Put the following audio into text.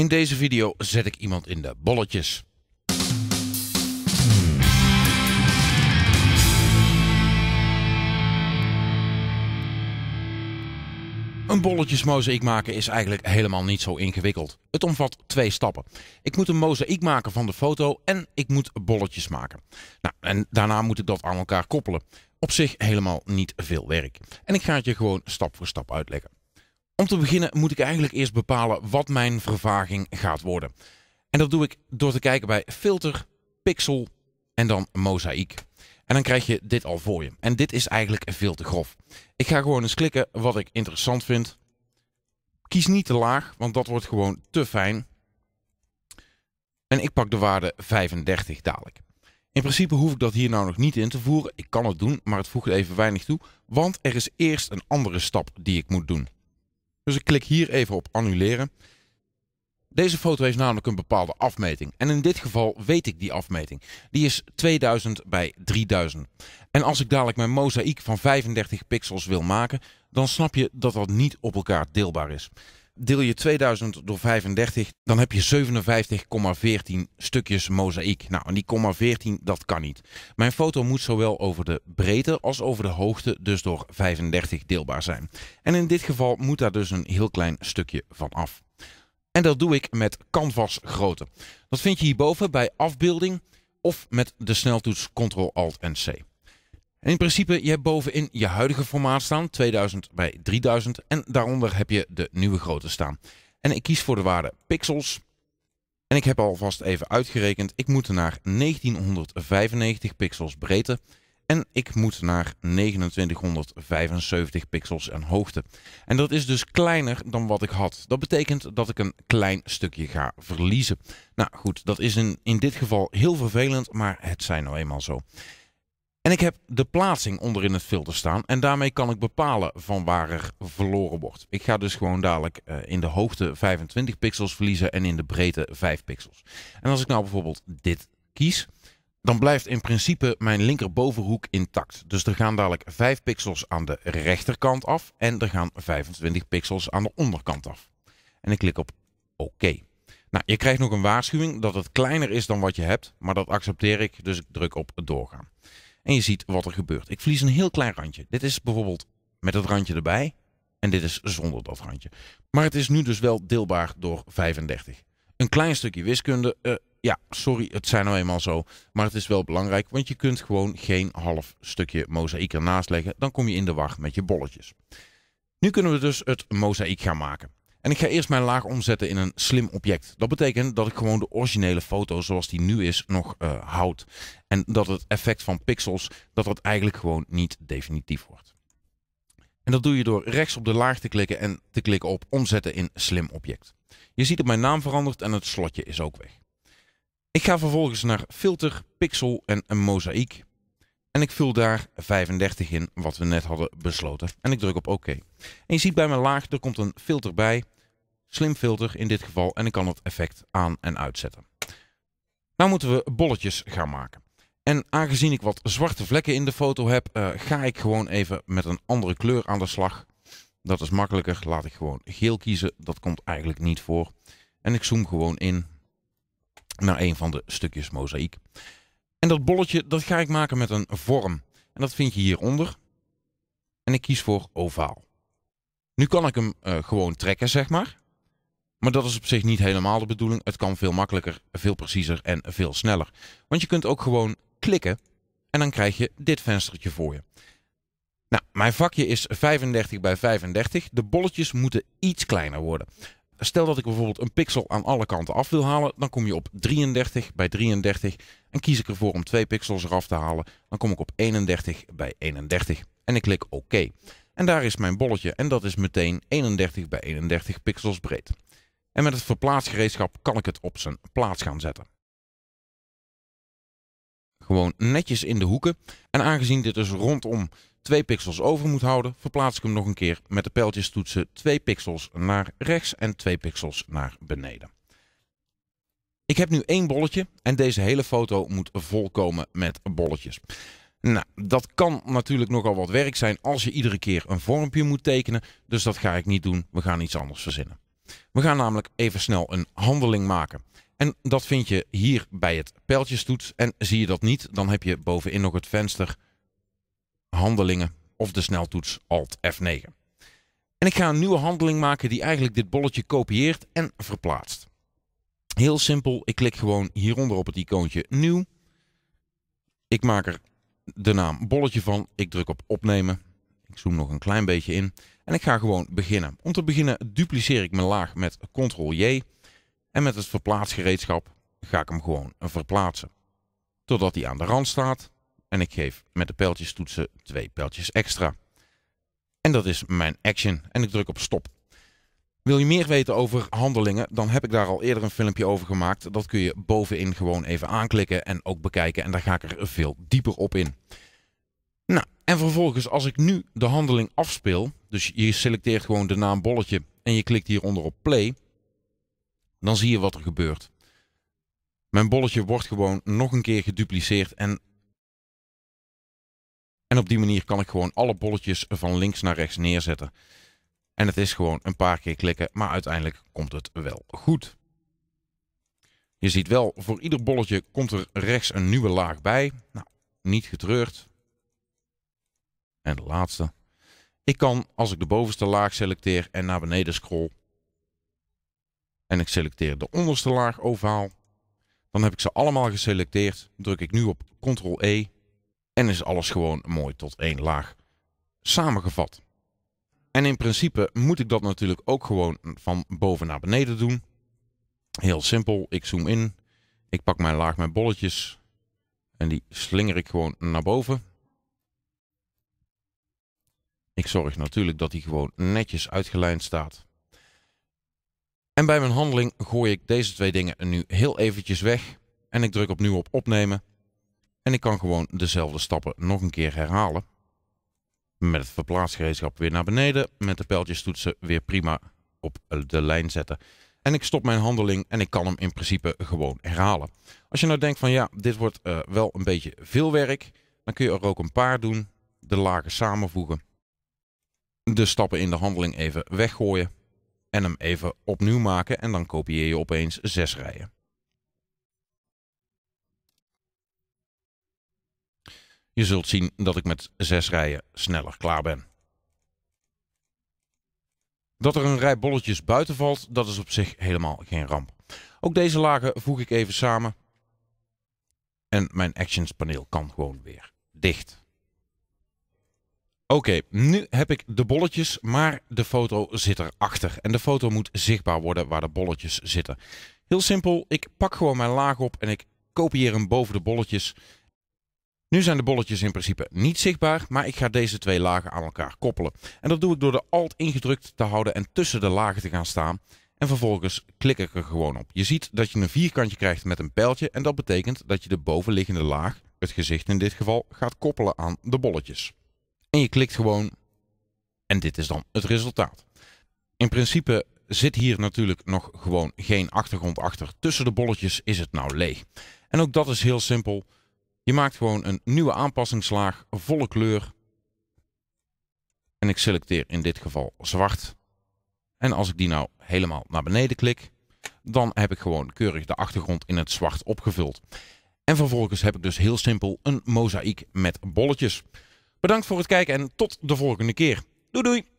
In deze video zet ik iemand in de bolletjes. Een bolletjesmozaïek maken is eigenlijk helemaal niet zo ingewikkeld. Het omvat twee stappen. Ik moet een mozaïek maken van de foto en ik moet bolletjes maken. Nou, en daarna moet ik dat aan elkaar koppelen. Op zich helemaal niet veel werk. En ik ga het je gewoon stap voor stap uitleggen. Om te beginnen moet ik eigenlijk eerst bepalen wat mijn vervaging gaat worden. En dat doe ik door te kijken bij filter, pixel en dan mozaïek. En dan krijg je dit al voor je. En dit is eigenlijk veel te grof. Ik ga gewoon eens klikken wat ik interessant vind. Kies niet te laag, want dat wordt gewoon te fijn. En ik pak de waarde 35 dadelijk. In principe hoef ik dat hier nou nog niet in te voeren. Ik kan het doen, maar het voegt even weinig toe. Want er is eerst een andere stap die ik moet doen. Dus ik klik hier even op annuleren. Deze foto heeft namelijk een bepaalde afmeting. En in dit geval weet ik die afmeting. Die is 2000 bij 3000. En als ik dadelijk mijn mozaïek van 35 pixels wil maken, dan snap je dat dat niet op elkaar deelbaar is. Deel je 2000 door 35, dan heb je 57,14 stukjes mozaïek. Nou, en die komma 14, dat kan niet. Mijn foto moet zowel over de breedte als over de hoogte, dus door 35 deelbaar zijn. En in dit geval moet daar dus een heel klein stukje van af. En dat doe ik met canvasgrootte. Dat vind je hierboven bij afbeelding of met de sneltoets Ctrl-Alt en C in principe, je hebt bovenin je huidige formaat staan, 2000 bij 3000. En daaronder heb je de nieuwe grootte staan. En ik kies voor de waarde pixels. En ik heb alvast even uitgerekend, ik moet naar 1995 pixels breedte. En ik moet naar 2975 pixels en hoogte. En dat is dus kleiner dan wat ik had. Dat betekent dat ik een klein stukje ga verliezen. Nou goed, dat is in, in dit geval heel vervelend, maar het zijn nou eenmaal zo. En ik heb de plaatsing onderin het filter staan en daarmee kan ik bepalen van waar er verloren wordt. Ik ga dus gewoon dadelijk eh, in de hoogte 25 pixels verliezen en in de breedte 5 pixels. En als ik nou bijvoorbeeld dit kies, dan blijft in principe mijn linkerbovenhoek intact. Dus er gaan dadelijk 5 pixels aan de rechterkant af en er gaan 25 pixels aan de onderkant af. En ik klik op oké. OK. Nou, je krijgt nog een waarschuwing dat het kleiner is dan wat je hebt, maar dat accepteer ik, dus ik druk op doorgaan en je ziet wat er gebeurt. Ik verlies een heel klein randje. Dit is bijvoorbeeld met het randje erbij en dit is zonder dat randje. Maar het is nu dus wel deelbaar door 35. Een klein stukje wiskunde. Eh, ja, sorry, het zijn nou eenmaal zo. Maar het is wel belangrijk, want je kunt gewoon geen half stukje mozaïek ernaast leggen. Dan kom je in de war met je bolletjes. Nu kunnen we dus het mozaïek gaan maken. En ik ga eerst mijn laag omzetten in een slim object. Dat betekent dat ik gewoon de originele foto zoals die nu is nog uh, houd. En dat het effect van pixels, dat dat eigenlijk gewoon niet definitief wordt. En dat doe je door rechts op de laag te klikken en te klikken op omzetten in slim object. Je ziet dat mijn naam verandert en het slotje is ook weg. Ik ga vervolgens naar filter, pixel en een mozaïek. En ik vul daar 35 in, wat we net hadden besloten. En ik druk op oké. En je ziet bij mijn laag, er komt een filter bij slim filter in dit geval en ik kan het effect aan en uitzetten. Nou moeten we bolletjes gaan maken. En aangezien ik wat zwarte vlekken in de foto heb, eh, ga ik gewoon even met een andere kleur aan de slag. Dat is makkelijker. Laat ik gewoon geel kiezen. Dat komt eigenlijk niet voor. En ik zoom gewoon in naar een van de stukjes mozaïek. En dat bolletje dat ga ik maken met een vorm. En dat vind je hieronder. En ik kies voor ovaal. Nu kan ik hem eh, gewoon trekken, zeg maar. Maar dat is op zich niet helemaal de bedoeling. Het kan veel makkelijker, veel preciezer en veel sneller. Want je kunt ook gewoon klikken en dan krijg je dit venstertje voor je. Nou, mijn vakje is 35 bij 35. De bolletjes moeten iets kleiner worden. Stel dat ik bijvoorbeeld een pixel aan alle kanten af wil halen, dan kom je op 33 bij 33. En kies ik ervoor om twee pixels eraf te halen, dan kom ik op 31 bij 31. En ik klik OK. En daar is mijn bolletje en dat is meteen 31 bij 31 pixels breed. En met het verplaatsgereedschap kan ik het op zijn plaats gaan zetten. Gewoon netjes in de hoeken. En aangezien dit dus rondom 2 pixels over moet houden, verplaats ik hem nog een keer met de pijltjes toetsen 2 pixels naar rechts en 2 pixels naar beneden. Ik heb nu één bolletje en deze hele foto moet volkomen met bolletjes. Nou, dat kan natuurlijk nogal wat werk zijn als je iedere keer een vormpje moet tekenen. Dus dat ga ik niet doen. We gaan iets anders verzinnen. We gaan namelijk even snel een handeling maken. En dat vind je hier bij het pijltjestoets. En zie je dat niet, dan heb je bovenin nog het venster handelingen of de sneltoets Alt F9. En ik ga een nieuwe handeling maken die eigenlijk dit bolletje kopieert en verplaatst. Heel simpel, ik klik gewoon hieronder op het icoontje nieuw. Ik maak er de naam bolletje van, ik druk op opnemen. Ik zoom nog een klein beetje in. En ik ga gewoon beginnen. Om te beginnen dupliceer ik mijn laag met Ctrl-J. En met het verplaatsgereedschap ga ik hem gewoon verplaatsen. Totdat hij aan de rand staat. En ik geef met de pijltjes toetsen twee pijltjes extra. En dat is mijn action. En ik druk op stop. Wil je meer weten over handelingen, dan heb ik daar al eerder een filmpje over gemaakt. Dat kun je bovenin gewoon even aanklikken en ook bekijken. En daar ga ik er veel dieper op in. En vervolgens, als ik nu de handeling afspeel, dus je selecteert gewoon de naam bolletje en je klikt hieronder op play, dan zie je wat er gebeurt. Mijn bolletje wordt gewoon nog een keer gedupliceerd en, en op die manier kan ik gewoon alle bolletjes van links naar rechts neerzetten. En het is gewoon een paar keer klikken, maar uiteindelijk komt het wel goed. Je ziet wel, voor ieder bolletje komt er rechts een nieuwe laag bij. Nou, niet getreurd. En de laatste. Ik kan, als ik de bovenste laag selecteer en naar beneden scroll. En ik selecteer de onderste laag overhaal. Dan heb ik ze allemaal geselecteerd. Druk ik nu op Ctrl-E. En is alles gewoon mooi tot één laag samengevat. En in principe moet ik dat natuurlijk ook gewoon van boven naar beneden doen. Heel simpel. Ik zoom in. Ik pak mijn laag met bolletjes. En die slinger ik gewoon naar boven. Ik zorg natuurlijk dat hij gewoon netjes uitgelijnd staat. En bij mijn handeling gooi ik deze twee dingen nu heel eventjes weg. En ik druk opnieuw op opnemen. En ik kan gewoon dezelfde stappen nog een keer herhalen. Met het verplaatsgereedschap weer naar beneden. Met de pijltjes toetsen weer prima op de lijn zetten. En ik stop mijn handeling en ik kan hem in principe gewoon herhalen. Als je nou denkt van ja, dit wordt eh, wel een beetje veel werk. Dan kun je er ook een paar doen. De lagen samenvoegen de stappen in de handeling even weggooien en hem even opnieuw maken en dan kopieer je opeens zes rijen. Je zult zien dat ik met zes rijen sneller klaar ben. Dat er een rij bolletjes buiten valt, dat is op zich helemaal geen ramp. Ook deze lagen voeg ik even samen. En mijn actions paneel kan gewoon weer dicht. Oké, nu heb ik de bolletjes, maar de foto zit erachter. En de foto moet zichtbaar worden waar de bolletjes zitten. Heel simpel, ik pak gewoon mijn laag op en ik kopieer hem boven de bolletjes. Nu zijn de bolletjes in principe niet zichtbaar, maar ik ga deze twee lagen aan elkaar koppelen. En dat doe ik door de alt ingedrukt te houden en tussen de lagen te gaan staan. En vervolgens klik ik er gewoon op. Je ziet dat je een vierkantje krijgt met een pijltje en dat betekent dat je de bovenliggende laag, het gezicht in dit geval, gaat koppelen aan de bolletjes. En je klikt gewoon en dit is dan het resultaat. In principe zit hier natuurlijk nog gewoon geen achtergrond achter. Tussen de bolletjes is het nou leeg. En ook dat is heel simpel. Je maakt gewoon een nieuwe aanpassingslaag, volle kleur. En ik selecteer in dit geval zwart. En als ik die nou helemaal naar beneden klik, dan heb ik gewoon keurig de achtergrond in het zwart opgevuld. En vervolgens heb ik dus heel simpel een mozaïek met bolletjes. Bedankt voor het kijken en tot de volgende keer. Doei doei!